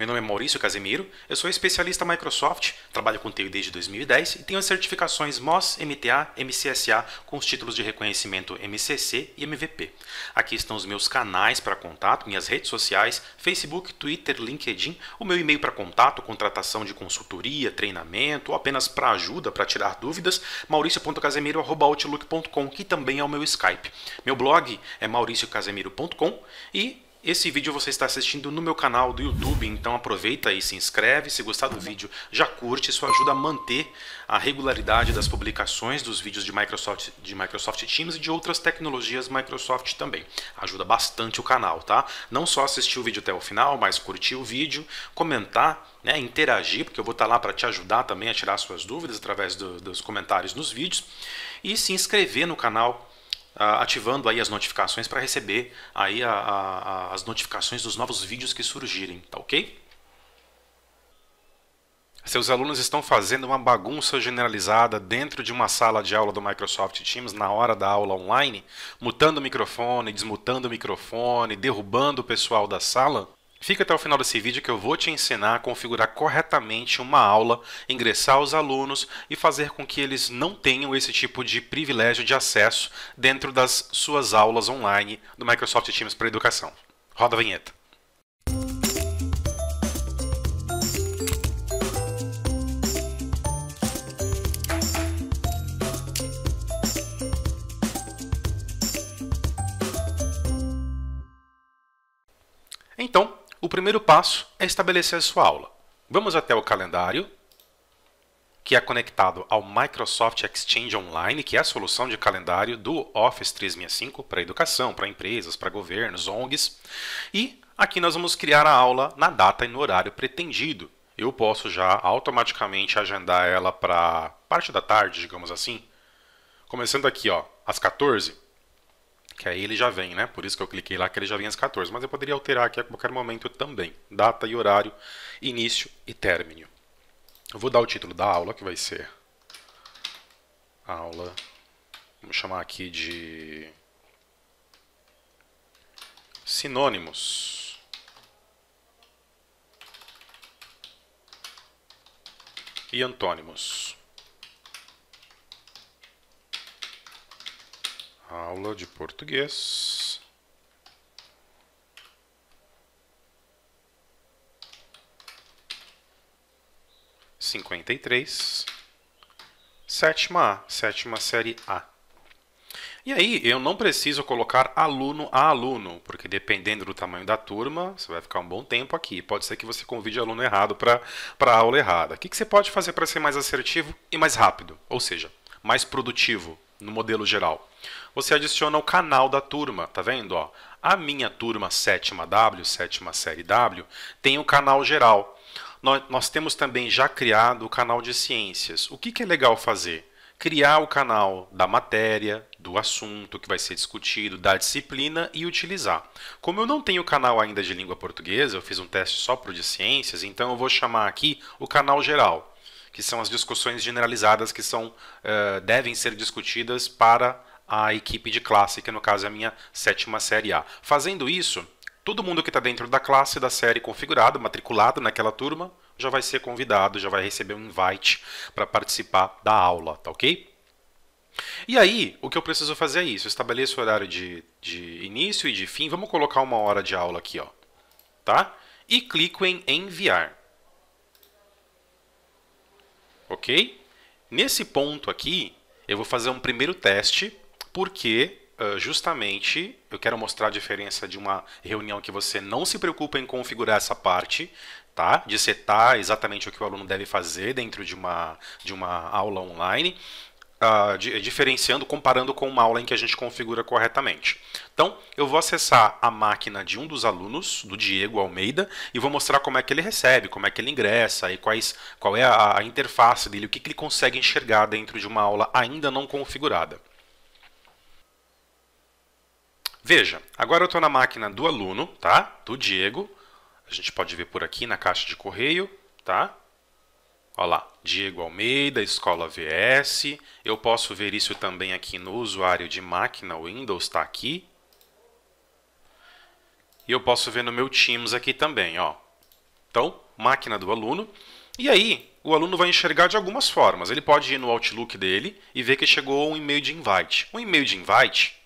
Meu nome é Maurício Casemiro, eu sou especialista Microsoft, trabalho com TI desde 2010 e tenho as certificações MOS, MTA, MCSA com os títulos de reconhecimento MCC e MVP. Aqui estão os meus canais para contato, minhas redes sociais, Facebook, Twitter, LinkedIn, o meu e-mail para contato, contratação de consultoria, treinamento ou apenas para ajuda, para tirar dúvidas, mauricio.casemiro.outlook.com, que também é o meu Skype. Meu blog é mauriciocasemiro.com e esse vídeo você está assistindo no meu canal do YouTube, então aproveita e se inscreve. Se gostar do vídeo, já curte, isso ajuda a manter a regularidade das publicações dos vídeos de Microsoft, de Microsoft Teams e de outras tecnologias Microsoft também. Ajuda bastante o canal, tá? Não só assistir o vídeo até o final, mas curtir o vídeo, comentar, né, interagir, porque eu vou estar lá para te ajudar também a tirar suas dúvidas através do, dos comentários nos vídeos e se inscrever no canal ativando aí as notificações para receber aí a, a, as notificações dos novos vídeos que surgirem, tá ok? Seus alunos estão fazendo uma bagunça generalizada dentro de uma sala de aula do Microsoft Teams na hora da aula online, mutando o microfone, desmutando o microfone, derrubando o pessoal da sala? Fica até o final desse vídeo que eu vou te ensinar a configurar corretamente uma aula, ingressar os alunos e fazer com que eles não tenham esse tipo de privilégio de acesso dentro das suas aulas online do Microsoft Teams para Educação. Roda a vinheta. Então, o primeiro passo é estabelecer a sua aula. Vamos até o calendário, que é conectado ao Microsoft Exchange Online, que é a solução de calendário do Office 365 para educação, para empresas, para governos, ONGs. E aqui nós vamos criar a aula na data e no horário pretendido. Eu posso já automaticamente agendar ela para parte da tarde, digamos assim. Começando aqui, ó, às 14 que aí ele já vem, né? Por isso que eu cliquei lá que ele já vem às 14, mas eu poderia alterar aqui a qualquer momento também, data e horário, início e término. Eu vou dar o título da aula, que vai ser aula, vamos chamar aqui de sinônimos. E antônimos. aula de português. Cinquenta e três, sétima A, sétima série A. E aí, eu não preciso colocar aluno a aluno, porque dependendo do tamanho da turma, você vai ficar um bom tempo aqui. Pode ser que você convide aluno errado para a aula errada. O que, que você pode fazer para ser mais assertivo e mais rápido? Ou seja, mais produtivo no modelo geral. Você adiciona o canal da turma, tá vendo? Ó, a minha turma sétima W, sétima série W, tem o canal geral. Nós, nós temos também já criado o canal de ciências. O que, que é legal fazer? criar o canal da matéria, do assunto que vai ser discutido, da disciplina e utilizar. Como eu não tenho canal ainda de língua portuguesa, eu fiz um teste só para o de ciências, então eu vou chamar aqui o canal geral que são as discussões generalizadas que são, uh, devem ser discutidas para a equipe de classe, que no caso é a minha sétima série A. Fazendo isso, todo mundo que está dentro da classe da série configurado, matriculado naquela turma, já vai ser convidado, já vai receber um invite para participar da aula, tá ok? E aí, o que eu preciso fazer é isso, estabeleço o horário de, de início e de fim, vamos colocar uma hora de aula aqui, ó, tá? E clico em enviar ok? Nesse ponto aqui, eu vou fazer um primeiro teste, porque ah, justamente eu quero mostrar a diferença de uma reunião que você não se preocupa em configurar essa parte, tá? De setar exatamente o que o aluno deve fazer dentro de uma, de uma aula online, uh, diferenciando, comparando com uma aula em que a gente configura corretamente. Então, eu vou acessar a máquina de um dos alunos, do Diego Almeida, e vou mostrar como é que ele recebe, como é que ele ingressa e quais, qual é a, a interface dele, o que, que ele consegue enxergar dentro de uma aula ainda não configurada. Veja, agora eu estou na máquina do aluno, tá? do Diego. A gente pode ver por aqui na caixa de correio. Tá? Olha lá, Diego Almeida, Escola VS. Eu posso ver isso também aqui no usuário de máquina, o Windows está aqui. E eu posso ver no meu Teams aqui também, ó. Então, máquina do aluno. E aí, o aluno vai enxergar de algumas formas. Ele pode ir no Outlook dele e ver que chegou um e-mail de invite. Um e-mail de invite,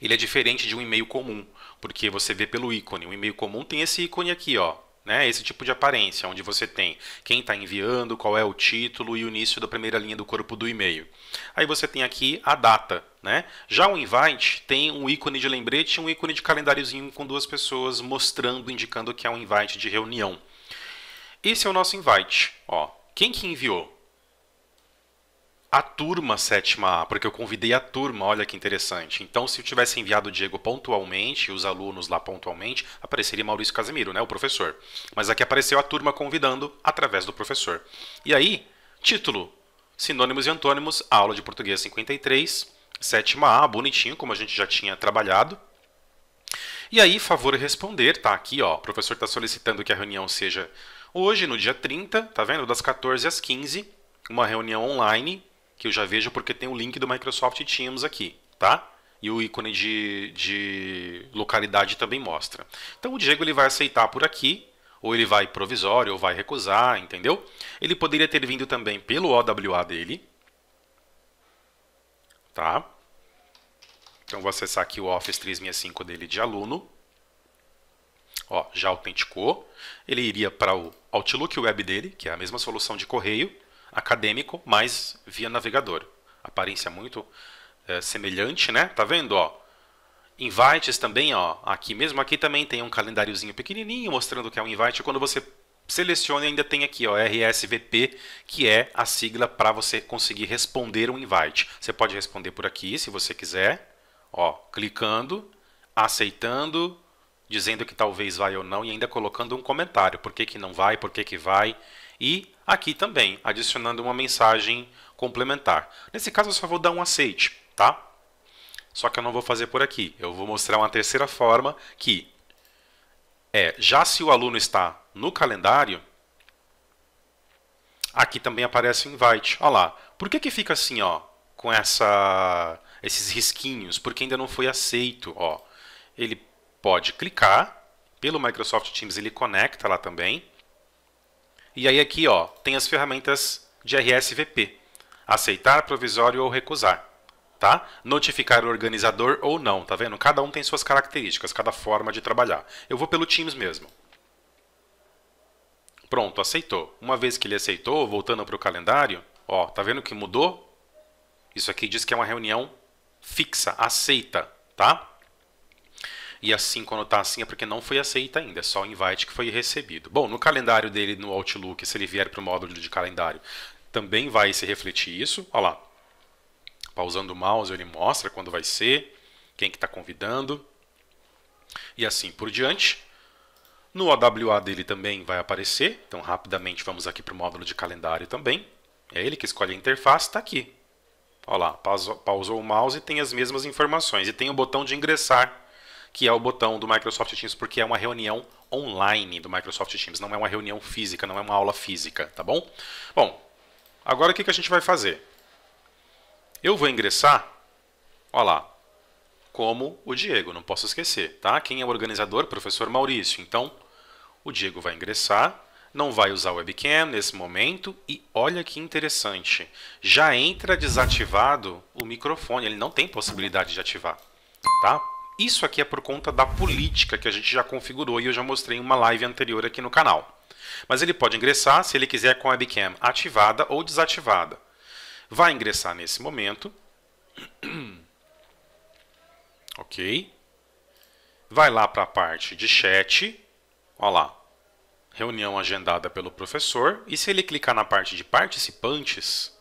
ele é diferente de um e-mail comum, porque você vê pelo ícone. O um e-mail comum tem esse ícone aqui, ó, né? Esse tipo de aparência, onde você tem quem está enviando, qual é o título e o início da primeira linha do corpo do e-mail. Aí você tem aqui a data, né? Já o invite tem um ícone de lembrete e um ícone de calendáriozinho com duas pessoas mostrando, indicando que é um invite de reunião. Esse é o nosso invite. Ó, quem que enviou? a turma sétima A, porque eu convidei a turma, olha que interessante. Então, se eu tivesse enviado o Diego pontualmente, os alunos lá pontualmente, apareceria Maurício Casimiro, né, o professor. Mas aqui apareceu a turma convidando através do professor. E aí, título: Sinônimos e antônimos, aula de português 53, sétima A, bonitinho, como a gente já tinha trabalhado. E aí, favor responder, tá aqui, ó. O professor está solicitando que a reunião seja hoje, no dia 30, tá vendo? Das 14 às 15, uma reunião online que eu já vejo porque tem o link do Microsoft Teams aqui, tá? E o ícone de, de localidade também mostra. Então o Diego ele vai aceitar por aqui, ou ele vai provisório, ou vai recusar, entendeu? Ele poderia ter vindo também pelo OWA dele, tá? Então vou acessar aqui o Office 365 dele de aluno. Ó, já autenticou. Ele iria para o Outlook Web dele, que é a mesma solução de correio acadêmico, mas via navegador. Aparência muito é, semelhante, né? Tá vendo, ó? Invites também, ó. Aqui mesmo aqui também tem um calendáriozinho pequenininho mostrando que é um invite. Quando você selecione ainda tem aqui ó, RSVP, que é a sigla para você conseguir responder um invite. Você pode responder por aqui, se você quiser, ó, clicando, aceitando, dizendo que talvez vai ou não e ainda colocando um comentário, por que, que não vai, por que, que vai. E aqui também, adicionando uma mensagem complementar. Nesse caso, eu só vou dar um aceite, tá? Só que eu não vou fazer por aqui. Eu vou mostrar uma terceira forma que é, já se o aluno está no calendário, aqui também aparece o invite. Olha lá. Por que, que fica assim, ó, com essa, esses risquinhos? Porque ainda não foi aceito, ó. Ele pode clicar pelo Microsoft Teams, ele conecta lá também. E aí aqui ó, tem as ferramentas de RSVP. Aceitar, provisório ou recusar. Tá? Notificar o organizador ou não, tá vendo? Cada um tem suas características, cada forma de trabalhar. Eu vou pelo Teams mesmo. Pronto, aceitou. Uma vez que ele aceitou, voltando para o calendário, ó, tá vendo que mudou? Isso aqui diz que é uma reunião fixa, aceita, tá? E assim, quando está assim, é porque não foi aceita ainda, é só o invite que foi recebido. Bom, no calendário dele, no Outlook, se ele vier para o módulo de calendário, também vai se refletir isso. Olha lá, pausando o mouse, ele mostra quando vai ser, quem que está convidando, e assim por diante. No OWA dele também vai aparecer, então rapidamente vamos aqui para o módulo de calendário também. É ele que escolhe a interface, está aqui. Olha lá, pausou, pausou o mouse e tem as mesmas informações. E tem o botão de ingressar, que é o botão do Microsoft Teams, porque é uma reunião online do Microsoft Teams, não é uma reunião física, não é uma aula física, tá bom? Bom, agora o que, que a gente vai fazer? Eu vou ingressar, olha lá, como o Diego, não posso esquecer, tá? Quem é o organizador? Professor Maurício. Então, o Diego vai ingressar, não vai usar o webcam nesse momento e olha que interessante, já entra desativado o microfone, ele não tem possibilidade de ativar, tá? Isso aqui é por conta da política que a gente já configurou e eu já mostrei em uma live anterior aqui no canal. Mas ele pode ingressar se ele quiser com a webcam ativada ou desativada. Vai ingressar nesse momento. ok. Vai lá para a parte de chat. Olha lá. Reunião agendada pelo professor. E se ele clicar na parte de participantes,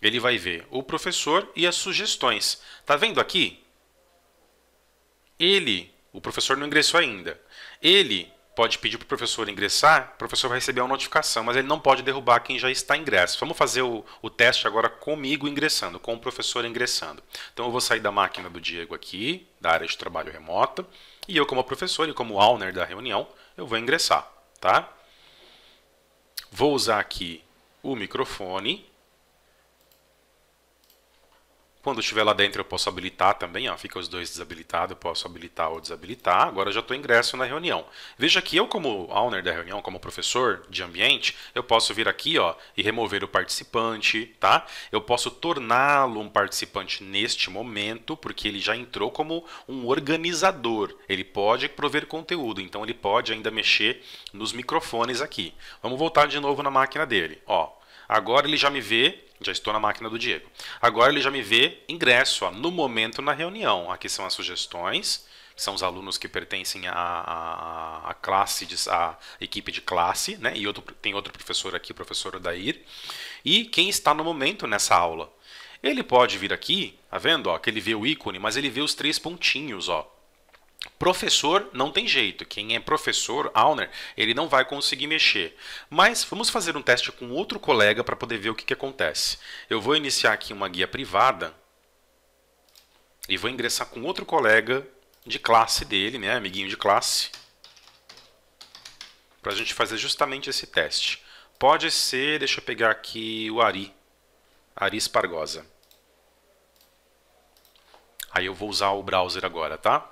ele vai ver o professor e as sugestões. Tá vendo aqui? Ele, o professor não ingressou ainda. Ele pode pedir para o professor ingressar, o professor vai receber uma notificação, mas ele não pode derrubar quem já está ingresso. Vamos fazer o, o teste agora comigo ingressando, com o professor ingressando. Então eu vou sair da máquina do Diego aqui, da área de trabalho remota, e eu como professor e como alner da reunião, eu vou ingressar, tá? Vou usar aqui o microfone quando estiver lá dentro eu posso habilitar também, ó, fica os dois desabilitados, eu posso habilitar ou desabilitar. Agora já estou ingresso na reunião. Veja que eu como owner da reunião, como professor de ambiente, eu posso vir aqui ó, e remover o participante, tá? Eu posso torná-lo um participante neste momento, porque ele já entrou como um organizador. Ele pode prover conteúdo, então ele pode ainda mexer nos microfones aqui. Vamos voltar de novo na máquina dele, ó. Agora ele já me vê, já estou na máquina do Diego. Agora ele já me vê ingresso, ó, no momento na reunião. Aqui são as sugestões, que são os alunos que pertencem à, à, à classe, de, à equipe de classe, né? E outro, tem outro professor aqui, o professor Odair. E quem está no momento nessa aula. Ele pode vir aqui, tá vendo? Ó, que ele vê o ícone, mas ele vê os três pontinhos, ó. Professor não tem jeito, quem é professor, Auner, ele não vai conseguir mexer. Mas vamos fazer um teste com outro colega para poder ver o que, que acontece. Eu vou iniciar aqui uma guia privada e vou ingressar com outro colega de classe dele, né, amiguinho de classe, para a gente fazer justamente esse teste. Pode ser, deixa eu pegar aqui o Ari, Ari Espargosa. Aí eu vou usar o browser agora, tá?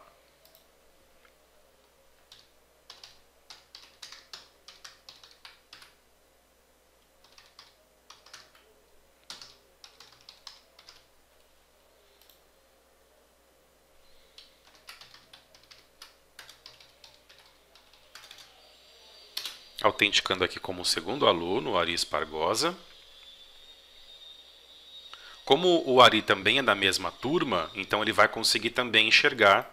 autenticando aqui como segundo aluno, o Ari Espargosa. Como o Ari também é da mesma turma, então ele vai conseguir também enxergar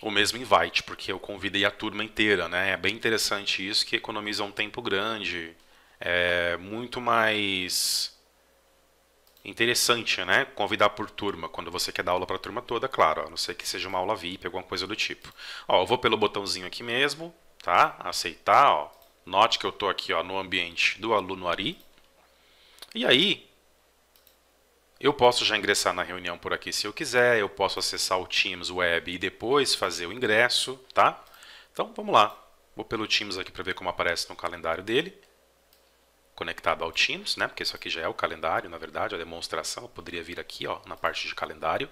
o mesmo invite, porque eu convidei a turma inteira, né? É bem interessante isso, que economiza um tempo grande, é muito mais interessante, né? Convidar por turma, quando você quer dar aula para a turma toda, claro, a não ser que seja uma aula VIP, alguma coisa do tipo. Ó, eu vou pelo botãozinho aqui mesmo, tá? Aceitar, ó. Note que eu estou aqui ó, no ambiente do aluno Ari. E aí, eu posso já ingressar na reunião por aqui se eu quiser, eu posso acessar o Teams Web e depois fazer o ingresso, tá? Então, vamos lá. Vou pelo Teams aqui para ver como aparece no calendário dele conectado ao Teams, né? Porque isso aqui já é o calendário, na verdade, a demonstração poderia vir aqui, ó, na parte de calendário.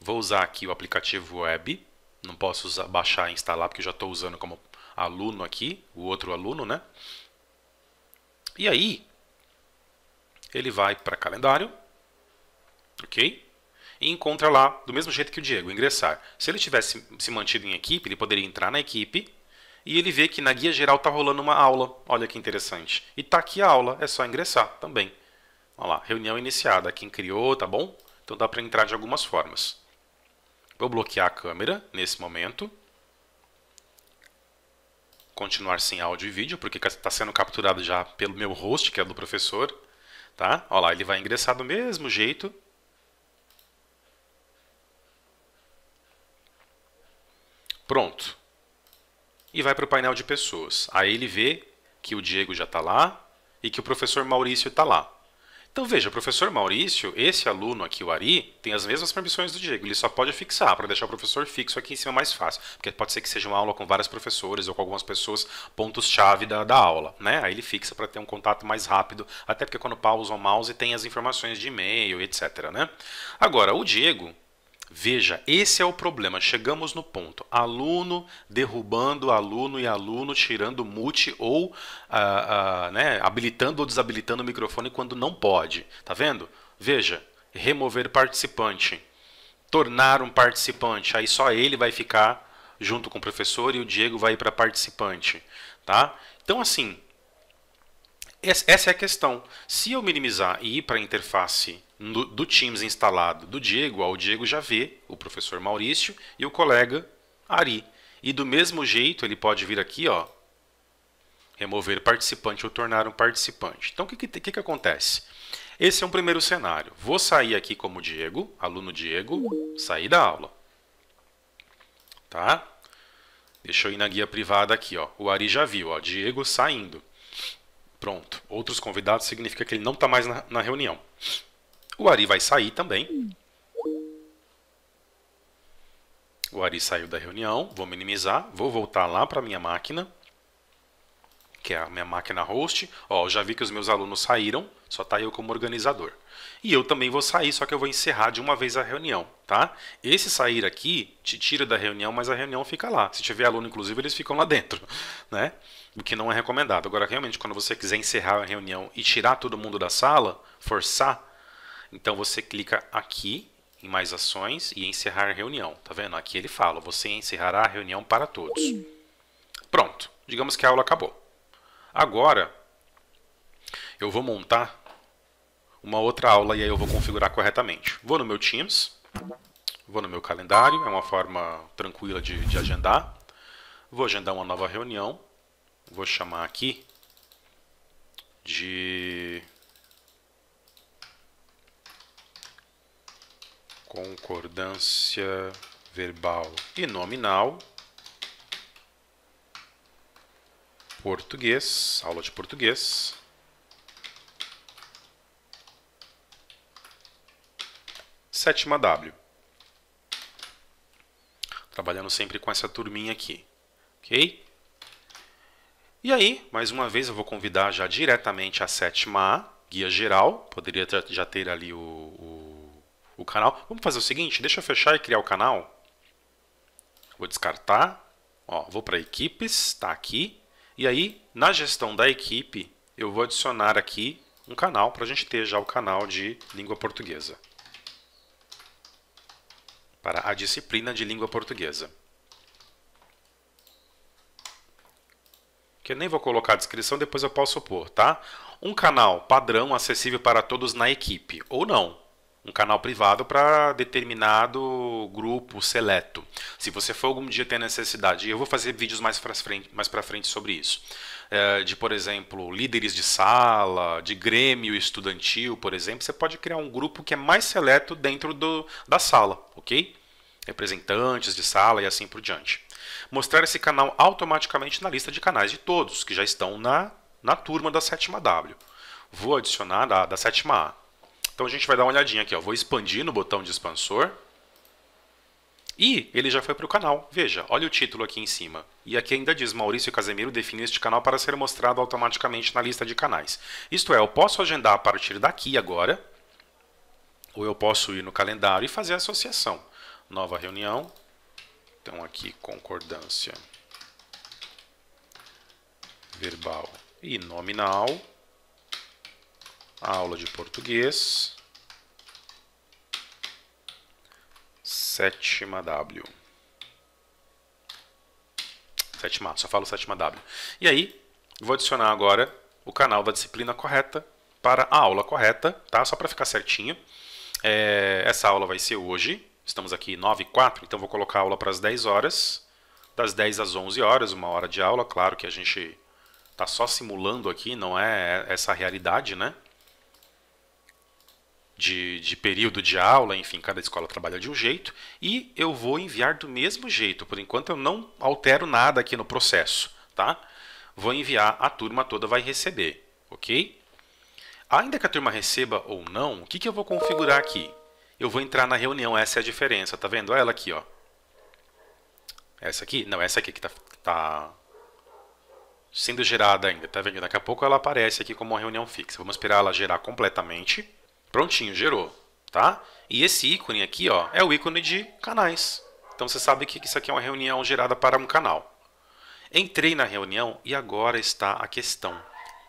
Vou usar aqui o aplicativo web. Não posso usar, baixar e instalar porque eu já estou usando como aluno aqui, o outro aluno, né? E aí, ele vai para calendário, ok? E encontra lá, do mesmo jeito que o Diego, ingressar. Se ele tivesse se mantido em equipe, ele poderia entrar na equipe, e ele vê que na guia geral está rolando uma aula. Olha que interessante. E está aqui a aula, é só ingressar também. Olha lá, reunião iniciada. Quem criou, tá bom? Então dá para entrar de algumas formas. Vou bloquear a câmera nesse momento. Continuar sem áudio e vídeo, porque está sendo capturado já pelo meu host, que é do professor. Tá? Olha lá, ele vai ingressar do mesmo jeito. Pronto e vai para o painel de pessoas. Aí ele vê que o Diego já está lá e que o professor Maurício está lá. Então veja, o professor Maurício, esse aluno aqui, o Ari, tem as mesmas permissões do Diego. Ele só pode fixar, para deixar o professor fixo aqui em cima mais fácil. Porque pode ser que seja uma aula com vários professores ou com algumas pessoas, pontos-chave da, da aula. Né? Aí ele fixa para ter um contato mais rápido, até porque quando pausa o mouse tem as informações de e-mail, etc. Né? Agora, o Diego, Veja, esse é o problema. Chegamos no ponto. Aluno derrubando aluno e aluno tirando mute ou ah, ah, né, habilitando ou desabilitando o microfone quando não pode. Tá vendo? Veja, remover participante, tornar um participante. Aí só ele vai ficar junto com o professor e o Diego vai para participante, tá? Então assim, essa é a questão. Se eu minimizar e ir para a interface do, do Teams instalado do Diego ao Diego já vê o professor Maurício e o colega Ari. E do mesmo jeito ele pode vir aqui, ó, remover participante ou tornar um participante. Então o que, que, que acontece? Esse é um primeiro cenário. Vou sair aqui como Diego, aluno Diego, sair da aula. Tá? Deixa eu ir na guia privada aqui, ó. O Ari já viu, ó, Diego saindo. Pronto. Outros convidados significa que ele não está mais na, na reunião. O Ari vai sair também. O Ari saiu da reunião. Vou minimizar. Vou voltar lá para minha máquina, que é a minha máquina host. Ó, já vi que os meus alunos saíram. Só está eu como organizador. E eu também vou sair, só que eu vou encerrar de uma vez a reunião, tá? Esse sair aqui te tira da reunião, mas a reunião fica lá. Se tiver aluno, inclusive, eles ficam lá dentro, né? O que não é recomendado. Agora, realmente, quando você quiser encerrar a reunião e tirar todo mundo da sala, forçar então você clica aqui em mais ações e encerrar reunião. Tá vendo? Aqui ele fala, você encerrará a reunião para todos. Pronto, digamos que a aula acabou. Agora, eu vou montar uma outra aula e aí eu vou configurar corretamente. Vou no meu Teams, vou no meu calendário, é uma forma tranquila de, de agendar. Vou agendar uma nova reunião, vou chamar aqui de concordância verbal e nominal, português, aula de português. Sétima W. Trabalhando sempre com essa turminha aqui, ok? E aí, mais uma vez, eu vou convidar já diretamente a sétima A, guia geral. Poderia já ter ali o, o o canal. Vamos fazer o seguinte, deixa eu fechar e criar o canal. Vou descartar, ó, vou para equipes, está aqui. E aí, na gestão da equipe, eu vou adicionar aqui um canal para a gente ter já o canal de língua portuguesa. Para a disciplina de língua portuguesa. Que eu nem vou colocar a descrição, depois eu posso pôr, tá? Um canal padrão acessível para todos na equipe, ou não um canal privado para determinado grupo seleto. Se você for algum dia ter necessidade, eu vou fazer vídeos mais para frente, mais para frente sobre isso. É, de, por exemplo, líderes de sala, de grêmio estudantil, por exemplo, você pode criar um grupo que é mais seleto dentro do, da sala, ok? Representantes de sala e assim por diante. Mostrar esse canal automaticamente na lista de canais de todos que já estão na, na turma da 7 W. Vou adicionar da, da sétima A. Então a gente vai dar uma olhadinha aqui, ó. vou expandir no botão de expansor. E ele já foi para o canal. Veja, olha o título aqui em cima. E aqui ainda diz, Maurício Casemiro define este canal para ser mostrado automaticamente na lista de canais. Isto é, eu posso agendar a partir daqui agora, ou eu posso ir no calendário e fazer a associação. Nova reunião. Então aqui, concordância verbal e nominal a aula de português, sétima W. Sétima, só falo sétima W. E aí, vou adicionar agora o canal da disciplina correta para a aula correta, tá? Só para ficar certinho. É, essa aula vai ser hoje, estamos aqui 9 e 4, então vou colocar a aula para as 10 horas, das 10 às 11 horas, uma hora de aula, claro que a gente está só simulando aqui, não é essa a realidade, né? de, de período de aula, enfim, cada escola trabalha de um jeito, e eu vou enviar do mesmo jeito. Por enquanto eu não altero nada aqui no processo, tá? Vou enviar, a turma toda vai receber, ok? Ainda que a turma receba ou não, o que, que eu vou configurar aqui? Eu vou entrar na reunião, essa é a diferença, tá vendo? Olha ela aqui, ó. Essa aqui? Não, essa aqui que tá, tá sendo gerada ainda, tá vendo? Daqui a pouco ela aparece aqui como uma reunião fixa. Vamos esperar ela gerar completamente. Prontinho, gerou, tá? E esse ícone aqui, ó, é o ícone de canais. Então você sabe que isso aqui é uma reunião gerada para um canal. Entrei na reunião e agora está a questão.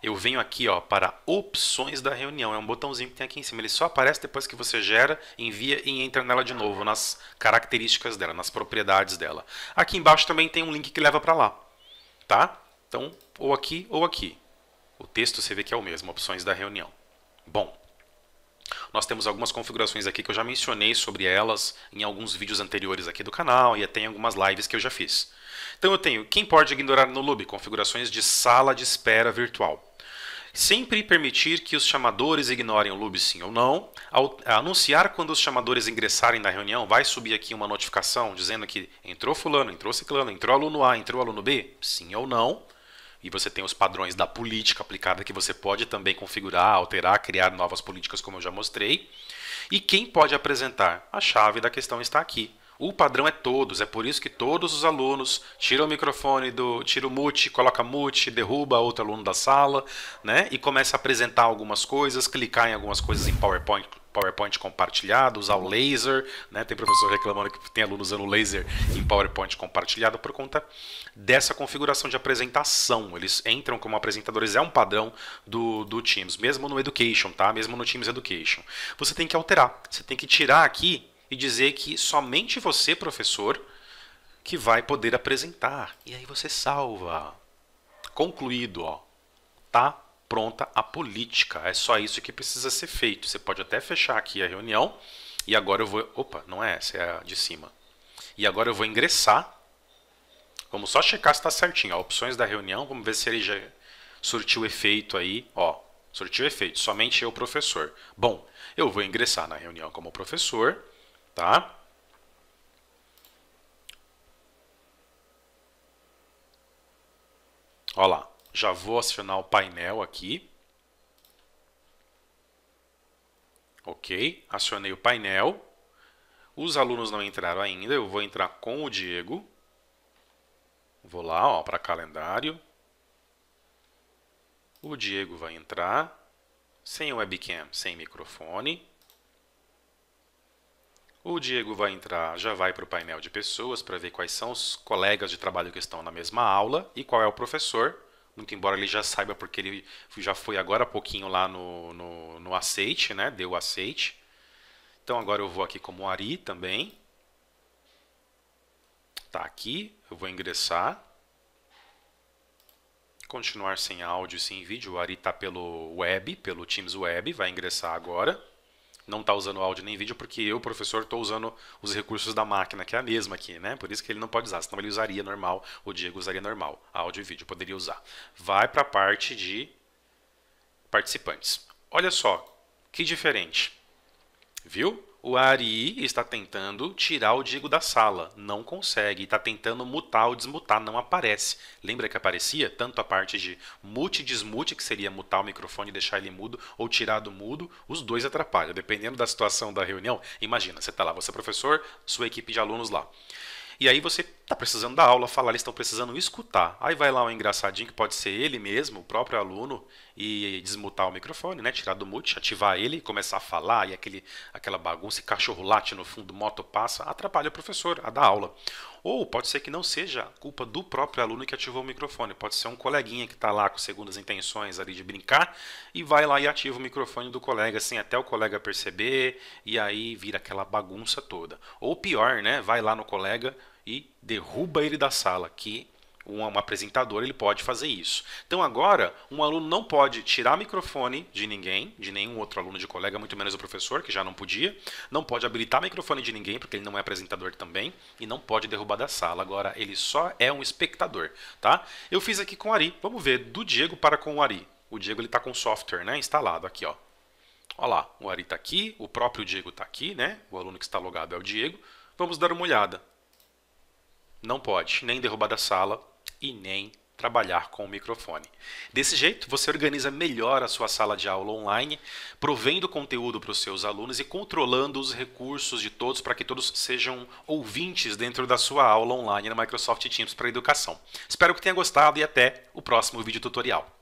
Eu venho aqui ó, para opções da reunião. É um botãozinho que tem aqui em cima. Ele só aparece depois que você gera, envia e entra nela de novo, nas características dela, nas propriedades dela. Aqui embaixo também tem um link que leva para lá. Tá? Então, ou aqui ou aqui. O texto você vê que é o mesmo, opções da reunião. Bom, nós temos algumas configurações aqui que eu já mencionei sobre elas em alguns vídeos anteriores aqui do canal e até em algumas lives que eu já fiz. Então eu tenho quem pode ignorar no Lube, configurações de sala de espera virtual. Sempre permitir que os chamadores ignorem o Lube sim ou não. Anunciar quando os chamadores ingressarem na reunião, vai subir aqui uma notificação dizendo que entrou fulano, entrou ciclano, entrou aluno A, entrou aluno B, sim ou não e você tem os padrões da política aplicada que você pode também configurar, alterar, criar novas políticas, como eu já mostrei. E quem pode apresentar? A chave da questão está aqui. O padrão é todos, é por isso que todos os alunos tiram o microfone do, tira o mute, coloca mute, derruba outro aluno da sala, né? E começa a apresentar algumas coisas, clicar em algumas coisas em PowerPoint, PowerPoint compartilhado, usar o uhum. laser, né? Tem professor reclamando que tem aluno usando laser em PowerPoint compartilhado por conta dessa configuração de apresentação. Eles entram como apresentadores, é um padrão do, do Teams, mesmo no Education, tá? Mesmo no Teams Education. Você tem que alterar, você tem que tirar aqui e dizer que somente você, professor, que vai poder apresentar. E aí você salva. Concluído, ó. Tá? pronta a política. É só isso que precisa ser feito. Você pode até fechar aqui a reunião e agora eu vou. Opa, não é essa, é a de cima. E agora eu vou ingressar. Vamos só checar se está certinho. Ó, opções da reunião, vamos ver se ele já surtiu efeito aí. Ó, surtiu efeito. Somente eu, professor. Bom, eu vou ingressar na reunião como professor, tá? Olha lá. Já vou acionar o painel aqui. Ok, acionei o painel. Os alunos não entraram ainda, eu vou entrar com o Diego. Vou lá para calendário. O Diego vai entrar sem webcam, sem microfone. O Diego vai entrar, já vai para o painel de pessoas para ver quais são os colegas de trabalho que estão na mesma aula e qual é o professor. Muito embora ele já saiba, porque ele já foi agora há pouquinho lá no, no, no aceite, né? Deu aceite. Então agora eu vou aqui como Ari também. Tá aqui, eu vou ingressar. Continuar sem áudio e sem vídeo. O Ari tá pelo web, pelo Teams Web, vai ingressar agora não está usando áudio nem vídeo, porque eu, professor, estou usando os recursos da máquina, que é a mesma aqui, né? Por isso que ele não pode usar, senão ele usaria normal, o Diego usaria normal, áudio e vídeo, poderia usar. Vai para a parte de participantes. Olha só, que diferente. Viu? O Ari está tentando tirar o Diego da sala, não consegue, está tentando mutar ou desmutar, não aparece. Lembra que aparecia tanto a parte de mute e desmute, que seria mutar o microfone e deixar ele mudo, ou tirar do mudo, os dois atrapalham. Dependendo da situação da reunião, imagina, você está lá, você é professor, sua equipe de alunos lá. E aí você está precisando da aula, falar, eles estão precisando escutar. Aí vai lá um engraçadinho, que pode ser ele mesmo, o próprio aluno, e desmutar o microfone, né? Tirar do mute, ativar ele, começar a falar e aquele, aquela bagunça, e cachorro late no fundo, moto passa, atrapalha o professor a dar aula. Ou pode ser que não seja culpa do próprio aluno que ativou o microfone, pode ser um coleguinha que está lá com segundas intenções ali de brincar e vai lá e ativa o microfone do colega, assim, até o colega perceber e aí vira aquela bagunça toda. Ou pior, né? Vai lá no colega e derruba ele da sala, que um, um apresentador ele pode fazer isso. Então agora, um aluno não pode tirar microfone de ninguém, de nenhum outro aluno de colega, muito menos do professor, que já não podia, não pode habilitar microfone de ninguém, porque ele não é apresentador também, e não pode derrubar da sala. Agora ele só é um espectador, tá? Eu fiz aqui com o Ari. Vamos ver do Diego para com o Ari. O Diego ele tá com software, né, instalado aqui, ó. Olha lá, o Ari está aqui, o próprio Diego está aqui, né? O aluno que está logado é o Diego. Vamos dar uma olhada. Não pode nem derrubar da sala, e nem trabalhar com o microfone. Desse jeito, você organiza melhor a sua sala de aula online, provendo conteúdo para os seus alunos e controlando os recursos de todos para que todos sejam ouvintes dentro da sua aula online na Microsoft Teams para Educação. Espero que tenha gostado e até o próximo vídeo tutorial.